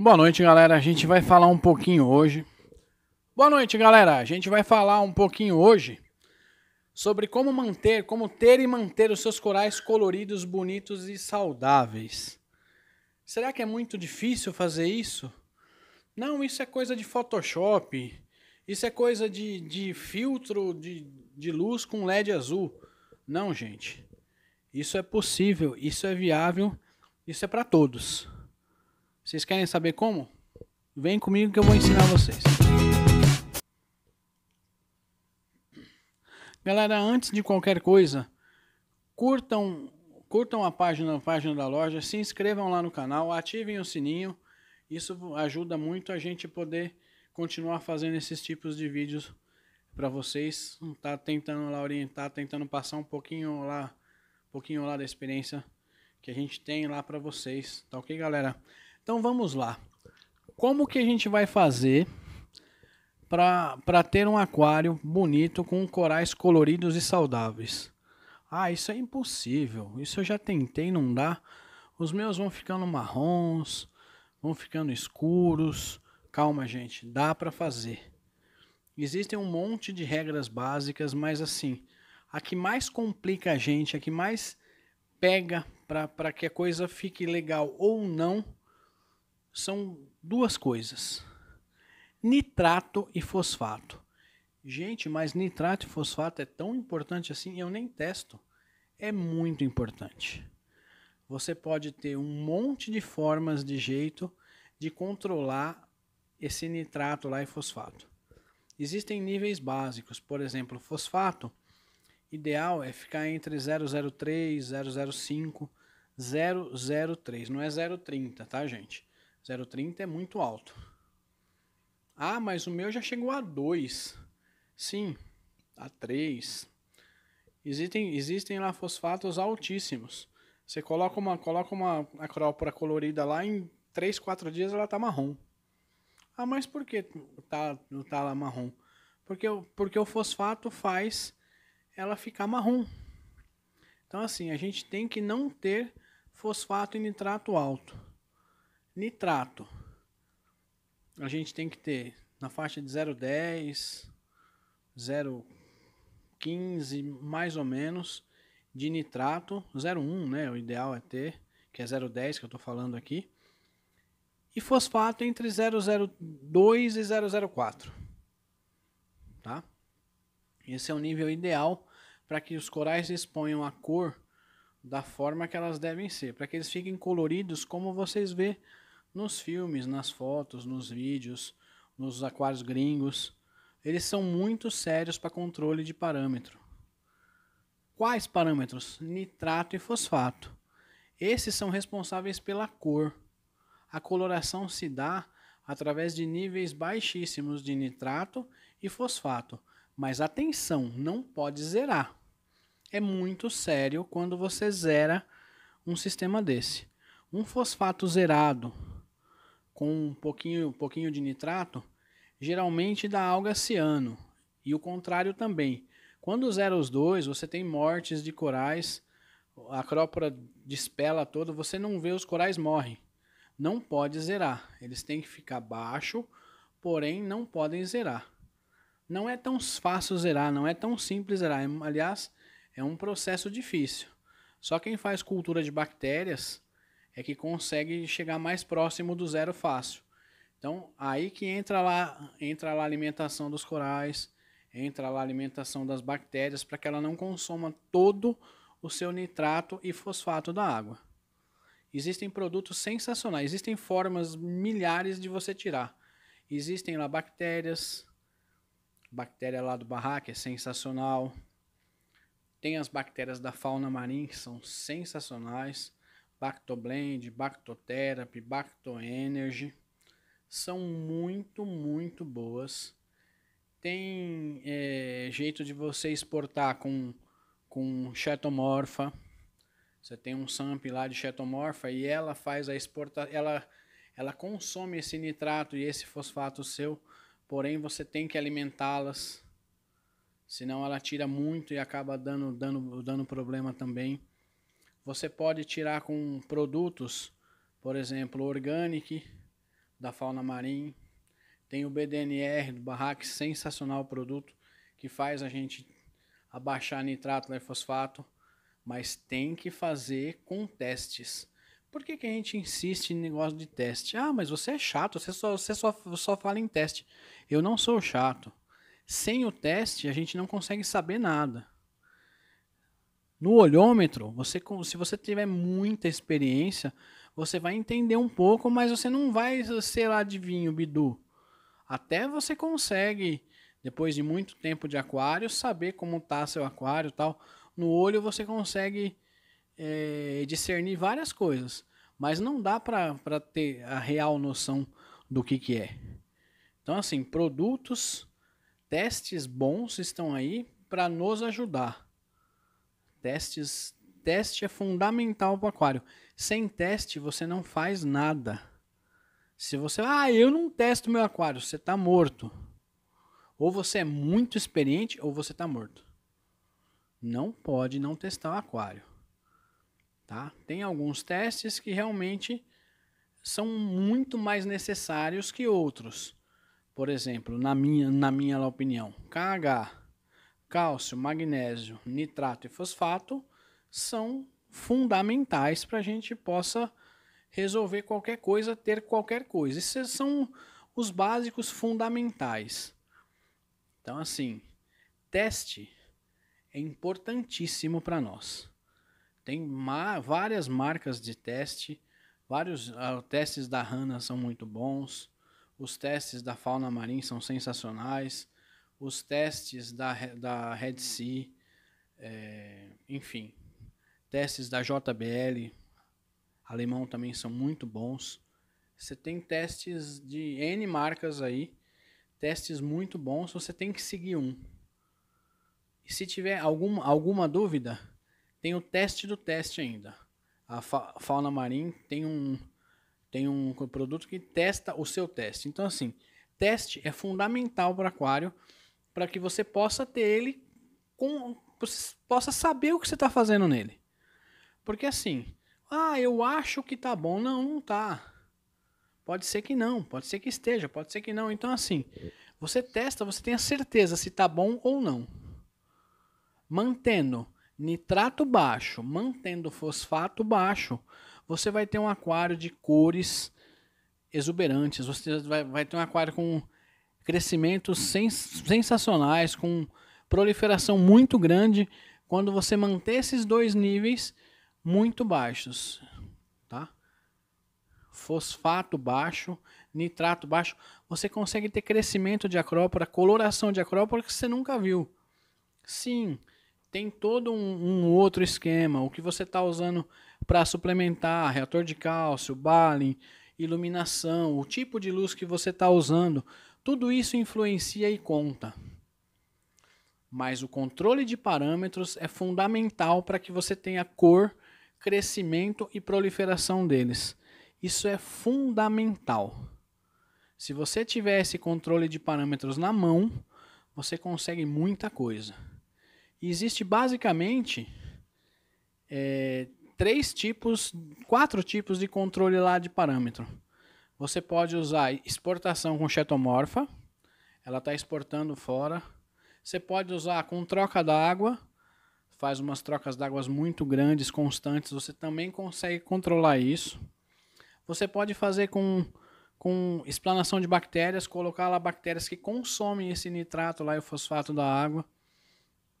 Boa noite, galera. A gente vai falar um pouquinho hoje. Boa noite, galera. A gente vai falar um pouquinho hoje sobre como manter, como ter e manter os seus corais coloridos, bonitos e saudáveis. Será que é muito difícil fazer isso? Não, isso é coisa de Photoshop. Isso é coisa de, de filtro de, de luz com LED azul. Não, gente. Isso é possível, isso é viável, isso é para todos. Vocês querem saber como? Vem comigo que eu vou ensinar vocês. Galera, antes de qualquer coisa, curtam, curtam a página, a página da loja, se inscrevam lá no canal, ativem o sininho. Isso ajuda muito a gente poder continuar fazendo esses tipos de vídeos para vocês. Tá tentando lá orientar, tá tentando passar um pouquinho lá, um pouquinho lá da experiência que a gente tem lá para vocês. Tá OK, galera? Então vamos lá. Como que a gente vai fazer para ter um aquário bonito com corais coloridos e saudáveis? Ah, isso é impossível. Isso eu já tentei, não dá. Os meus vão ficando marrons, vão ficando escuros. Calma, gente, dá para fazer. Existem um monte de regras básicas, mas assim, a que mais complica a gente, a que mais pega para que a coisa fique legal ou não, são duas coisas: nitrato e fosfato. Gente, mas nitrato e fosfato é tão importante assim, eu nem testo. É muito importante. Você pode ter um monte de formas de jeito de controlar esse nitrato lá e fosfato. Existem níveis básicos, por exemplo, fosfato ideal é ficar entre 003, 005, 003, não é 030, tá, gente? 0,30 é muito alto. Ah, mas o meu já chegou a 2. Sim, a 3. Existem, existem lá fosfatos altíssimos. Você coloca uma, coloca uma acrópora colorida lá, em 3, 4 dias ela tá marrom. Ah, mas por que tá, tá lá marrom? Porque, porque o fosfato faz ela ficar marrom. Então, assim, a gente tem que não ter fosfato e nitrato alto. Nitrato. A gente tem que ter na faixa de 0,10, 0,15, mais ou menos, de nitrato. 0,1, né? O ideal é ter, que é 0,10 que eu estou falando aqui. E fosfato entre 0,02 e 0,04. Tá? Esse é o nível ideal para que os corais exponham a cor da forma que elas devem ser, para que eles fiquem coloridos como vocês vê nos filmes, nas fotos, nos vídeos, nos aquários gringos. Eles são muito sérios para controle de parâmetro. Quais parâmetros? Nitrato e fosfato. Esses são responsáveis pela cor. A coloração se dá através de níveis baixíssimos de nitrato e fosfato. Mas atenção, não pode zerar. É muito sério quando você zera um sistema desse. Um fosfato zerado com um pouquinho, um pouquinho de nitrato, geralmente dá alga ciano. E o contrário também. Quando zera os dois, você tem mortes de corais, a acrópora despela toda, você não vê os corais morrem. Não pode zerar. Eles têm que ficar baixo, porém não podem zerar. Não é tão fácil zerar, não é tão simples zerar. Aliás, é um processo difícil. Só quem faz cultura de bactérias é que consegue chegar mais próximo do zero fácil. Então, aí que entra lá, entra lá a alimentação dos corais, entra lá a alimentação das bactérias para que ela não consuma todo o seu nitrato e fosfato da água. Existem produtos sensacionais, existem formas milhares de você tirar. Existem lá bactérias, bactéria lá do barraco é sensacional. Tem as bactérias da fauna marinha que são sensacionais. Bactoblend, Bactotherapy, Bactoenergy, são muito, muito boas. Tem é, jeito de você exportar com, com Chetomorfa. Você tem um samp lá de Chetomorfa e ela faz a exportação. Ela, ela consome esse nitrato e esse fosfato seu, porém você tem que alimentá-las. Senão ela tira muito e acaba dando, dando, dando problema também. Você pode tirar com produtos, por exemplo, Organic, da Fauna Marim. Tem o BDNR do Barraque, sensacional produto, que faz a gente abaixar nitrato, fosfato, mas tem que fazer com testes. Por que, que a gente insiste em negócio de teste? Ah, mas você é chato, você só, você só, só fala em teste. Eu não sou chato. Sem o teste, a gente não consegue saber nada. No olhômetro, você, se você tiver muita experiência, você vai entender um pouco, mas você não vai ser lá adivinho, bidu. Até você consegue, depois de muito tempo de aquário, saber como está seu aquário tal. No olho você consegue é, discernir várias coisas, mas não dá para ter a real noção do que, que é. Então, assim, produtos, testes bons estão aí para nos ajudar testes. Teste é fundamental para o aquário. Sem teste, você não faz nada. Se você, ah, eu não testo meu aquário, você está morto. Ou você é muito experiente ou você está morto. Não pode não testar o aquário. Tá? Tem alguns testes que realmente são muito mais necessários que outros. Por exemplo, na minha, na minha opinião, KH cálcio, magnésio, nitrato e fosfato são fundamentais para a gente possa resolver qualquer coisa, ter qualquer coisa. Esses é, são os básicos fundamentais. Então, assim, teste é importantíssimo para nós. Tem ma várias marcas de teste, vários uh, testes da Hanna são muito bons, os testes da fauna marinha são sensacionais os testes da, da Red Sea, é, enfim, testes da JBL, alemão também são muito bons. Você tem testes de N marcas aí, testes muito bons, você tem que seguir um. E se tiver algum, alguma dúvida, tem o teste do teste ainda. A fa Fauna Marim tem um, tem um produto que testa o seu teste. Então, assim, teste é fundamental para aquário para que você possa ter ele com possa saber o que você está fazendo nele. Porque assim, ah, eu acho que tá bom, não, não tá. Pode ser que não, pode ser que esteja, pode ser que não. Então assim, você testa, você tem a certeza se tá bom ou não. Mantendo nitrato baixo, mantendo fosfato baixo, você vai ter um aquário de cores exuberantes. Você vai, vai ter um aquário com crescimentos sens sensacionais, com proliferação muito grande, quando você manter esses dois níveis muito baixos, tá? Fosfato baixo, nitrato baixo, você consegue ter crescimento de acrópora, coloração de acrópora que você nunca viu. Sim, tem todo um, um outro esquema, o que você está usando para suplementar, reator de cálcio, baling, iluminação, o tipo de luz que você está usando, tudo isso influencia e conta. Mas o controle de parâmetros é fundamental para que você tenha cor, crescimento e proliferação deles. Isso é fundamental. Se você tiver esse controle de parâmetros na mão, você consegue muita coisa. E existe basicamente é, três tipos, quatro tipos de controle lá de parâmetro. Você pode usar exportação com xetomorfa, ela está exportando fora. Você pode usar com troca d'água, faz umas trocas d'água muito grandes, constantes, você também consegue controlar isso. Você pode fazer com, com explanação de bactérias, colocar lá bactérias que consomem esse nitrato lá e o fosfato da água.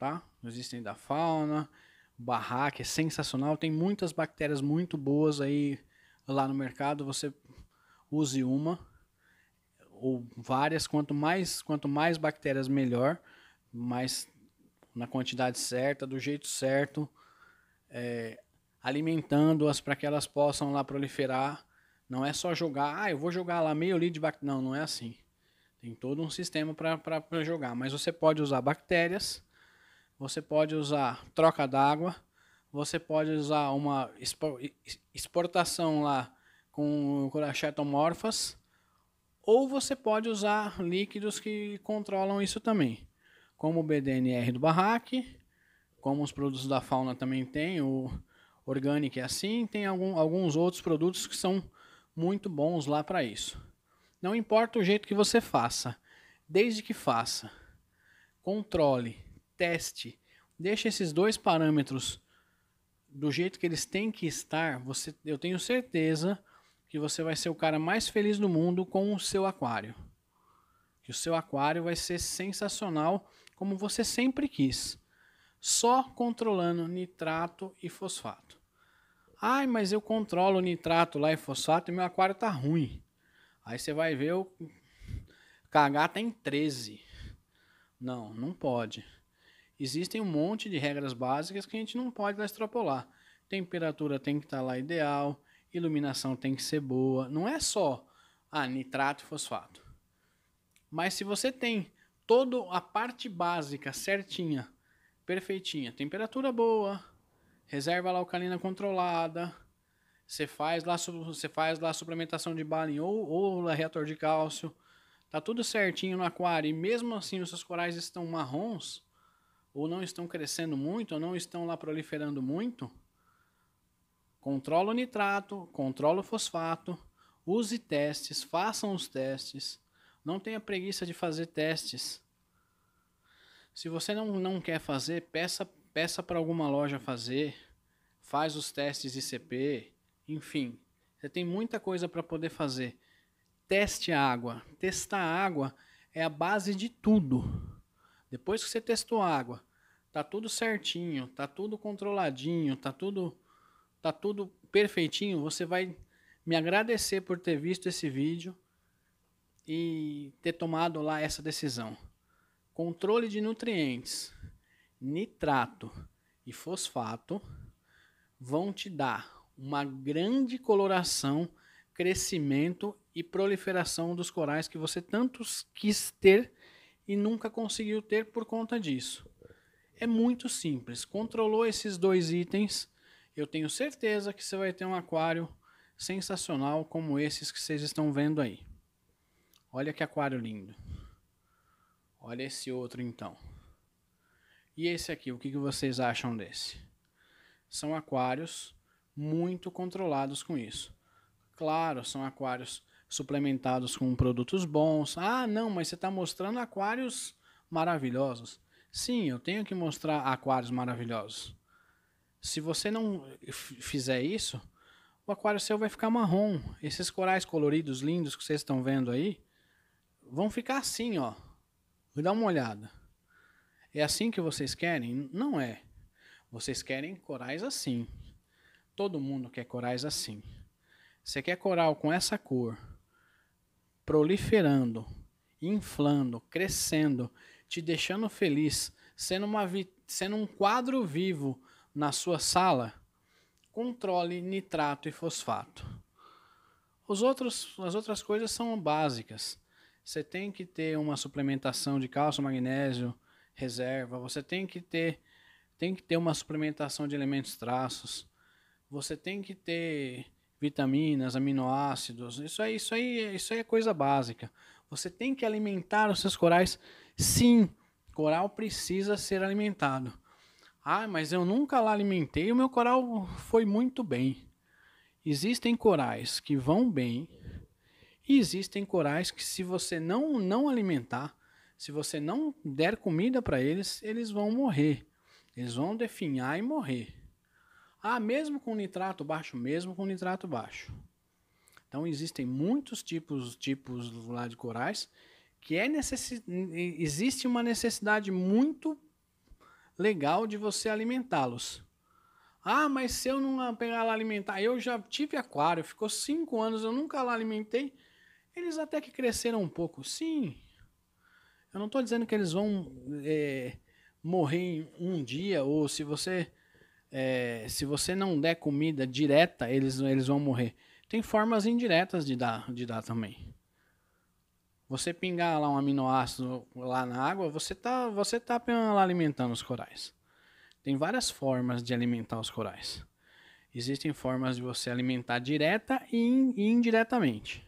Tá? Existem da fauna, barraca é sensacional, tem muitas bactérias muito boas aí lá no mercado, você use uma ou várias, quanto mais, quanto mais bactérias melhor, mas na quantidade certa, do jeito certo, é, alimentando-as para que elas possam lá proliferar. Não é só jogar, ah, eu vou jogar lá meio litro de bactérias. Não, não é assim. Tem todo um sistema para jogar. Mas você pode usar bactérias, você pode usar troca d'água, você pode usar uma exportação lá com coracetomorfas, ou você pode usar líquidos que controlam isso também, como o BDNR do Barraque, como os produtos da fauna também tem, o Organic é assim, tem algum, alguns outros produtos que são muito bons lá para isso. Não importa o jeito que você faça, desde que faça, controle, teste, deixe esses dois parâmetros do jeito que eles têm que estar, você, eu tenho certeza que você vai ser o cara mais feliz do mundo com o seu aquário. Que o seu aquário vai ser sensacional, como você sempre quis, só controlando nitrato e fosfato. Ai, mas eu controlo nitrato lá e fosfato e meu aquário tá ruim. Aí você vai ver o cagar tem em 13. Não, não pode. Existem um monte de regras básicas que a gente não pode extrapolar. Temperatura tem que estar tá lá ideal, iluminação tem que ser boa. Não é só ah, nitrato e fosfato. Mas se você tem toda a parte básica certinha, perfeitinha, temperatura boa, reserva lá alcalina controlada, você faz lá, você faz lá suplementação de Balin ou, ou reator de cálcio, tá tudo certinho no aquário e mesmo assim os seus corais estão marrons, ou não estão crescendo muito, ou não estão lá proliferando muito, Controla o nitrato, controla o fosfato, use testes, façam os testes. Não tenha preguiça de fazer testes. Se você não, não quer fazer, peça peça para alguma loja fazer, faz os testes ICP, enfim. Você tem muita coisa para poder fazer. Teste a água. Testar a água é a base de tudo. Depois que você testou a água, tá tudo certinho, tá tudo controladinho, tá tudo tá tudo perfeitinho, você vai me agradecer por ter visto esse vídeo e ter tomado lá essa decisão. Controle de nutrientes, nitrato e fosfato vão te dar uma grande coloração, crescimento e proliferação dos corais que você tanto quis ter e nunca conseguiu ter por conta disso. É muito simples. Controlou esses dois itens, eu tenho certeza que você vai ter um aquário sensacional como esses que vocês estão vendo aí. Olha que aquário lindo. Olha esse outro então. E esse aqui, o que vocês acham desse? São aquários muito controlados com isso. Claro, são aquários suplementados com produtos bons. Ah, não, mas você está mostrando aquários maravilhosos. Sim, eu tenho que mostrar aquários maravilhosos. Se você não fizer isso, o aquário seu vai ficar marrom. Esses corais coloridos lindos que vocês estão vendo aí vão ficar assim, ó. Dá uma olhada. É assim que vocês querem? Não é. Vocês querem corais assim. Todo mundo quer corais assim. Você quer coral com essa cor, proliferando, inflando, crescendo, te deixando feliz, sendo, uma sendo um quadro vivo na sua sala, controle nitrato e fosfato. Os outros, as outras coisas são básicas. Você tem que ter uma suplementação de cálcio, magnésio, reserva. Você tem que ter, tem que ter uma suplementação de elementos traços. Você tem que ter vitaminas, aminoácidos. Isso aí, isso aí, isso aí é coisa básica. Você tem que alimentar os seus corais. Sim, coral precisa ser alimentado. Ah, mas eu nunca lá alimentei, o meu coral foi muito bem. Existem corais que vão bem e existem corais que se você não não alimentar, se você não der comida para eles, eles vão morrer. Eles vão definhar e morrer. Ah, mesmo com nitrato baixo, mesmo com nitrato baixo. Então existem muitos tipos tipos lá de corais que é necess... existe uma necessidade muito legal de você alimentá-los. Ah, mas se eu não pegar lá alimentar, eu já tive aquário, ficou cinco anos, eu nunca lá alimentei. Eles até que cresceram um pouco, sim. Eu não estou dizendo que eles vão é, morrer em um dia ou se você é, se você não der comida direta, eles, eles vão morrer. Tem formas indiretas de dar, de dar também. Você pingar lá um aminoácido lá na água, você tá, você tá lá alimentando os corais. Tem várias formas de alimentar os corais. Existem formas de você alimentar direta e, indiretamente.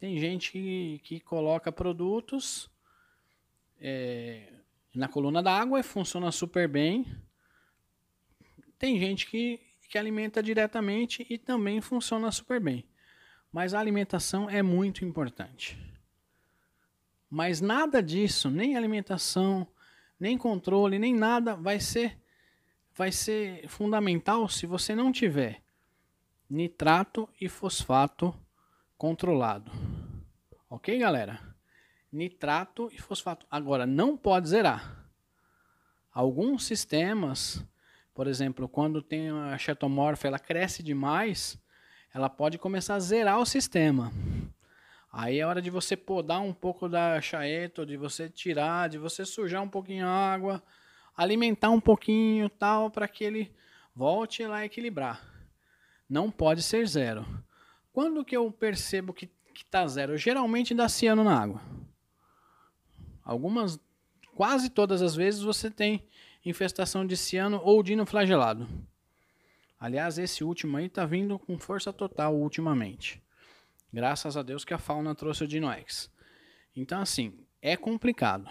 Tem gente que, que coloca produtos é, na coluna da água e funciona super bem. Tem gente que, que alimenta diretamente e também funciona super bem. Mas a alimentação é muito importante. Mas nada disso, nem alimentação, nem controle, nem nada vai ser vai ser fundamental se você não tiver nitrato e fosfato controlado. OK, galera? Nitrato e fosfato. Agora não pode zerar. Alguns sistemas, por exemplo, quando tem a xetomorfa, ela cresce demais, ela pode começar a zerar o sistema. Aí é hora de você podar um pouco da chaeta, de você tirar, de você sujar um pouquinho a água, alimentar um pouquinho tal, para que ele volte lá a equilibrar. Não pode ser zero. Quando que eu percebo que está zero? Geralmente dá ciano na água. Algumas, quase todas as vezes você tem infestação de ciano ou dinoflagelado. flagelado. Aliás, esse último aí tá vindo com força total ultimamente. Graças a Deus que a fauna trouxe o Dinoex. Então, assim, é complicado.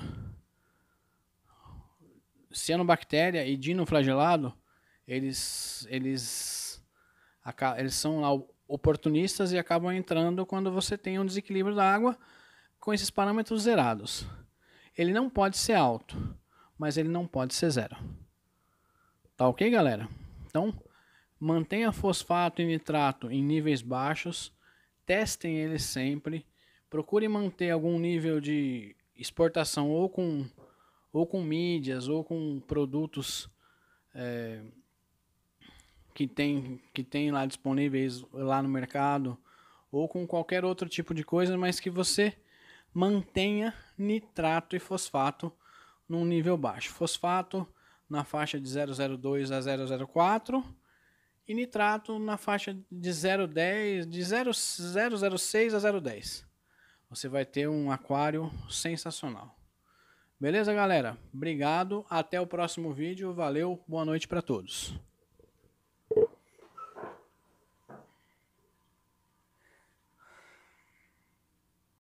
Cianobactéria e dinoflagelado, eles, eles, eles são lá oportunistas e acabam entrando quando você tem um desequilíbrio da água com esses parâmetros zerados. Ele não pode ser alto, mas ele não pode ser zero. Tá ok, galera? Então, Mantenha fosfato e nitrato em níveis baixos, testem eles sempre, procure manter algum nível de exportação ou com, ou com mídias ou com produtos é, que, tem, que tem lá disponíveis lá no mercado ou com qualquer outro tipo de coisa, mas que você mantenha nitrato e fosfato num nível baixo. Fosfato na faixa de 002 a 004 e nitrato na faixa de 0,10, de 0,06 a 0,10. Você vai ter um aquário sensacional. Beleza, galera? Obrigado, até o próximo vídeo, valeu, boa noite para todos.